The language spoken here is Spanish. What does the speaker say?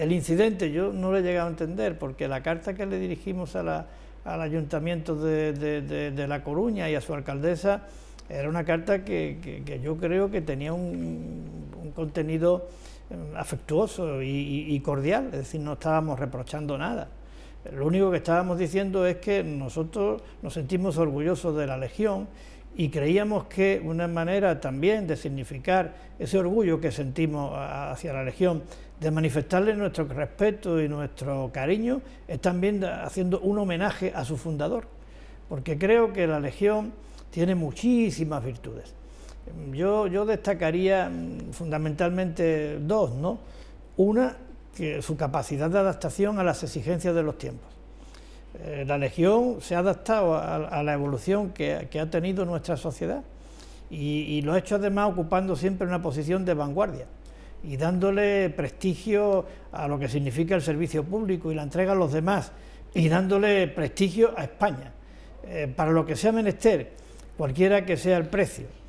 El incidente yo no lo he llegado a entender porque la carta que le dirigimos al ayuntamiento de, La Coruña y a su alcaldesa era una carta que, yo creo que tenía un, contenido mm, afectuoso y, cordial, es decir, no estábamos reprochando nada. Lo único que estábamos diciendo es que nosotros nos sentimos orgullosos de la Legión y creíamos que una manera también de significar ese orgullo que sentimos hacia la Legión, de manifestarle nuestro respeto y nuestro cariño, es también haciendo un homenaje a su fundador, porque creo que la Legión tiene muchísimas virtudes. Yo, destacaría mm, fundamentalmente dos, ¿no? Una, que su capacidad de adaptación a las exigencias de los tiempos eh, la Legión se ha adaptado a, la evolución que, ha tenido nuestra sociedad y, lo ha hecho además ocupando siempre una posición de vanguardia y dándole prestigio a lo que significa el servicio público y la entrega a los demás y dándole prestigio a España. Eh, para lo que sea menester, cualquiera que sea el precio,